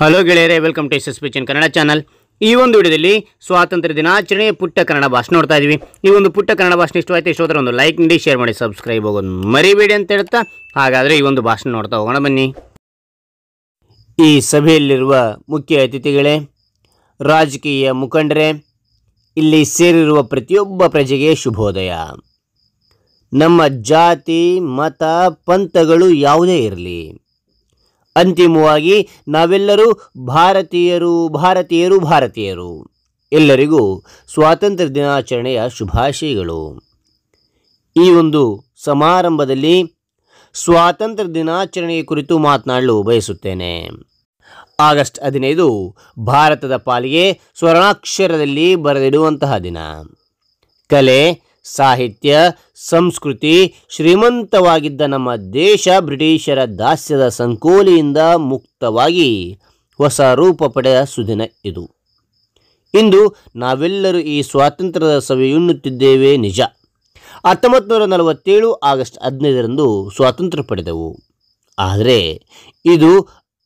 hello ಗೆಳೆಯರೇ welcome to S S Kannada channel ಈ ಒಂದು ವಿಡಿಯೋದಲ್ಲಿ ಸ್ವಾತಂತ್ರ್ಯ ದಿನಾಚರಣೆ ಪುಟ್ಟ ಕನ್ನಡ ಭಾಷಣ ನೋಡ್ತಾ ಇದ್ದೀವಿ ಈ ಒಂದು ಪುಟ್ಟ ಕನ್ನಡ ಭಾಷಣ ಇಷ್ಟವಾಯಿತು ಇಷ್ಟೋದ್ರೆ ಒಂದು ಲೈಕ್ ನೀಡಿ ಶೇರ್ ಮಾಡಿ ಸಬ್ಸ್ಕ್ರೈಬ್ ಆಗೋದು ಮರಿಬೇಡಿ ಅಂತ ಹೇಳ್ತಾ ಹಾಗಾದರೆ ಈ ಒಂದು ಭಾಷಣ ನೋಡ್ತಾ ಹೋಗೋಣ ಬನ್ನಿ ಈ ಸಭೆಯಲ್ಲಿರುವ ಮುಖ್ಯ ಅತಿಥಿಗಳೇ ರಾಜಕೀಯ ಮುಖಂಡರೇ ಇಲ್ಲಿ ಸೇರಿರುವ ಪ್ರತಿಯೊಬ್ಬ ಪ್ರಜೆಗೆ ಶುಭೋದಯ ನಮ್ಮ ಜಾತಿ ಮತ ಪಂಥಗಳು ಯಾವುದೇ ಇರಲಿ ಅಂತಿಮವಾಗಿ ನಾವೆಲ್ಲರೂ ಭಾರತೀಯರು ಭಾರತೀಯರು ಭಾರತೀಯರು ಎಲ್ಲರಿಗೂ ಸ್ವಾತಂತ್ರ್ಯ ದಿನಾಚರಣೆಯ ಶುಭಾಶಯಗಳು ಈ ಒಂದು ಸಮಾರಂಭದಲ್ಲಿ ಸ್ವಾತಂತ್ರ್ಯ ದಿನಾಚರಣೆಯ ಕುರಿತು ಮಾತನಾಡಲು ಬಯಸುತ್ತೇನೆ ಆಗಸ್ಟ್ ಹದಿನೈದು ಭಾರತದ ಪಾಲಿಗೆ ಸ್ವರ್ಣಾಕ್ಷರದಲ್ಲಿ ಬರೆದಿಡುವಂತಹ ದಿನ ಕಲೆ ಸಾಹಿತ್ಯ ಸಂಸ್ಕೃತಿ ಶ್ರೀಮಂತವಾಗಿದ್ದ ನಮ್ಮ ದೇಶ ಬ್ರಿಟಿಷರ ದಾಸ್ಯದ ಸಂಕೋಲೆಯಿಂದ ಮುಕ್ತವಾಗಿ ಹೊಸ ರೂಪ ಪಡೆದ ಸುದಿನ ಇದು ಇಂದು ನಾವೆಲ್ಲರೂ ಈ ಸ್ವಾತಂತ್ರ್ಯದ ಸವಿಯುಣ್ಣುತ್ತಿದ್ದೇವೆ ನಿಜ ಹತ್ತೊಂಬತ್ತು ನೂರ ನಲವತ್ತೇಳು ಆಗಸ್ಟ್ ಹದಿನೈದರಂದು ಸ್ವಾತಂತ್ರ್ಯ ಪಡೆದೆವು ಆದರೆ ಇದು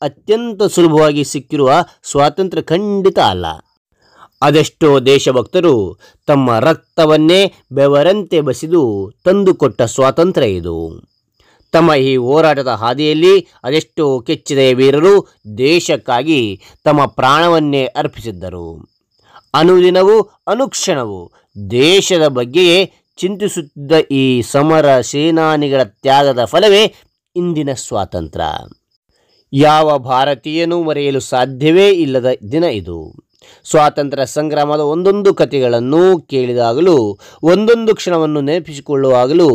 ಅತ್ಯಂತ ಸುಲಭವಾಗಿ ಸಿಕ್ಕಿರುವ ಸ್ವಾತಂತ್ರ್ಯ ಖಂಡಿತ ಅಲ್ಲ ಅದೆಷ್ಟೋ ದೇಶಭಕ್ತರು ತಮ್ಮ ರಕ್ತವನ್ನೇ ಬೆವರಂತೆ ಬಸಿದು ತಂದುಕೊಟ್ಟ ಸ್ವಾತಂತ್ರ್ಯ ಇದು ತಮ್ಮ ಈ ಹೋರಾಟದ ಹಾದಿಯಲ್ಲಿ ಅದೆಷ್ಟೋ ಕೆಚ್ಚಿದ ವೀರರು ದೇಶಕ್ಕಾಗಿ ತಮ್ಮ ಪ್ರಾಣವನ್ನೇ ಅರ್ಪಿಸಿದ್ದರು ಅನುದಿನವೂ ಅನುಕ್ಷಣವು ದೇಶದ ಬಗ್ಗೆಯೇ ಚಿಂತಿಸುತ್ತಿದ್ದ ಈ ಸಮರ ಸೇನಾನಿಗಳ ತ್ಯಾಗದ ಫಲವೇ ಇಂದಿನ ಸ್ವಾತಂತ್ರ್ಯ ಯಾವ ಭಾರತೀಯನೂ ಮರೆಯಲು ಸಾಧ್ಯವೇ ಇಲ್ಲದ ದಿನ ಇದು ಸ್ವಾತಂತ್ರ್ಯ ಸಂಗ್ರಾಮದ ಒಂದೊಂದು ಕಥೆಗಳನ್ನು ಕೇಳಿದಾಗಲೂ ಒಂದೊಂದು ಕ್ಷಣವನ್ನು ನೆನಪಿಸಿಕೊಳ್ಳುವಾಗಲೂ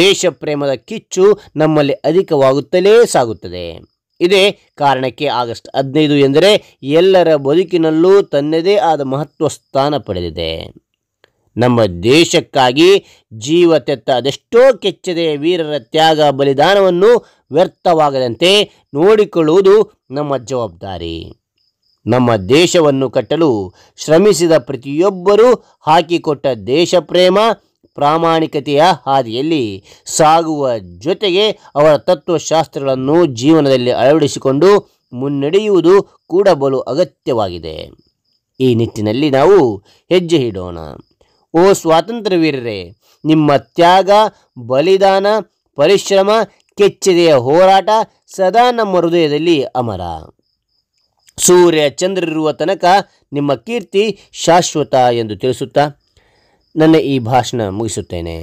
ದೇಶ ಪ್ರೇಮದ ಕಿಚ್ಚು ನಮ್ಮಲ್ಲಿ ಅಧಿಕವಾಗುತ್ತಲೇ ಸಾಗುತ್ತದೆ ಇದೇ ಕಾರಣಕ್ಕೆ ಆಗಸ್ಟ್ ಹದಿನೈದು ಎಂದರೆ ಎಲ್ಲರ ಬದುಕಿನಲ್ಲೂ ತನ್ನದೇ ಆದ ಮಹತ್ವ ಸ್ಥಾನ ಪಡೆದಿದೆ ನಮ್ಮ ದೇಶಕ್ಕಾಗಿ ಜೀವ ತೆತ್ತ ಅದೆಷ್ಟೋ ಕೆಚ್ಚದೆ ವೀರರ ತ್ಯಾಗ ಬಲಿದಾನವನ್ನು ವ್ಯರ್ಥವಾಗದಂತೆ ನೋಡಿಕೊಳ್ಳುವುದು ನಮ್ಮ ಜವಾಬ್ದಾರಿ ನಮ್ಮ ದೇಶವನ್ನು ಕಟ್ಟಲು ಶ್ರಮಿಸಿದ ಪ್ರತಿಯೊಬ್ಬರೂ ಹಾಕಿಕೊಟ್ಟ ದೇಶಪ್ರೇಮ ಪ್ರಾಮಾಣಿಕತೆಯ ಹಾದಿಯಲ್ಲಿ ಸಾಗುವ ಜೊತೆಗೆ ಅವರ ತತ್ವಶಾಸ್ತ್ರಗಳನ್ನು ಜೀವನದಲ್ಲಿ ಅಳವಡಿಸಿಕೊಂಡು ಮುನ್ನಡೆಯುವುದು ಕೂಡ ಬಲು ಅಗತ್ಯವಾಗಿದೆ ಈ ನಿಟ್ಟಿನಲ್ಲಿ ನಾವು ಹೆಜ್ಜೆ ಇಡೋಣ ಓ ಸ್ವಾತಂತ್ರ್ಯ ವೀರರೇ ನಿಮ್ಮ ತ್ಯಾಗ ಬಲಿದಾನ ಪರಿಶ್ರಮ ಕೆಚ್ಚೆದೆಯ ಹೋರಾಟ ಸದಾ ನಮ್ಮ ಹೃದಯದಲ್ಲಿ ಅಮರ ಸೂರ್ಯ ಇರುವ ತನಕ ನಿಮ್ಮ ಕೀರ್ತಿ ಶಾಶ್ವತ ಎಂದು ತಿಳಿಸುತ್ತಾ ನನ್ನ ಈ ಭಾಷಣ ಮುಗಿಸುತ್ತೇನೆ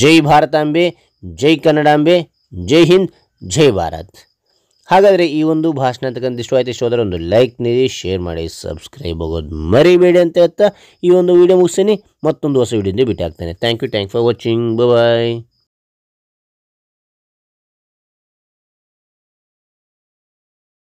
ಜೈ ಭಾರತಾಂಬೆ ಜೈ ಕನ್ನಡಾಂಬೆ ಜೈ ಹಿಂದ್ ಜೈ ಭಾರತ್ ಹಾಗಾದರೆ ಈ ಒಂದು ಭಾಷಣ ಅಂತಕ್ಕಂಥ ಇಷ್ಟವಾಯಿತು ಆದರೆ ಒಂದು ಲೈಕ್ ನೀಡಿ ಶೇರ್ ಮಾಡಿ ಸಬ್ಸ್ಕ್ರೈಬ್ ಆಗೋದು ಮರಿಬೇಡಿ ಅಂತ ಹೇಳ್ತಾ ಈ ಒಂದು ವಿಡಿಯೋ ಮುಗಿಸ್ತೀನಿ ಮತ್ತೊಂದು ಹೊಸ ವಿಡಿಯೋದಿಂದ ಭೇಟಿ ಆಗ್ತೇನೆ thank you thank for watching bye